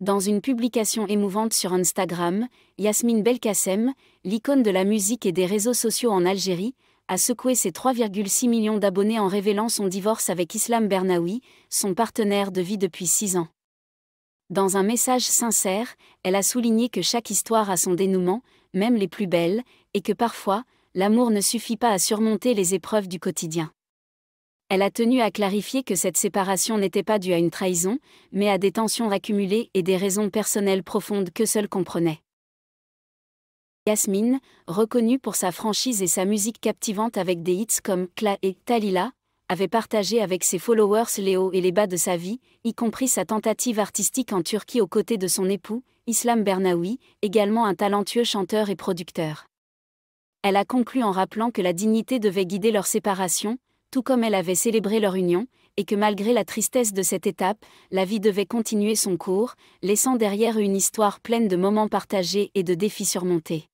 Dans une publication émouvante sur Instagram, Yasmine Belkacem, l'icône de la musique et des réseaux sociaux en Algérie, a secoué ses 3,6 millions d'abonnés en révélant son divorce avec Islam Bernawi, son partenaire de vie depuis 6 ans. Dans un message sincère, elle a souligné que chaque histoire a son dénouement, même les plus belles, et que parfois, l'amour ne suffit pas à surmonter les épreuves du quotidien. Elle a tenu à clarifier que cette séparation n'était pas due à une trahison, mais à des tensions accumulées et des raisons personnelles profondes que seule comprenait. Yasmine, reconnue pour sa franchise et sa musique captivante avec des hits comme Kla et Talila, avait partagé avec ses followers les hauts et les bas de sa vie, y compris sa tentative artistique en Turquie aux côtés de son époux, Islam Bernawi, également un talentueux chanteur et producteur. Elle a conclu en rappelant que la dignité devait guider leur séparation, tout comme elle avait célébré leur union, et que malgré la tristesse de cette étape, la vie devait continuer son cours, laissant derrière une histoire pleine de moments partagés et de défis surmontés.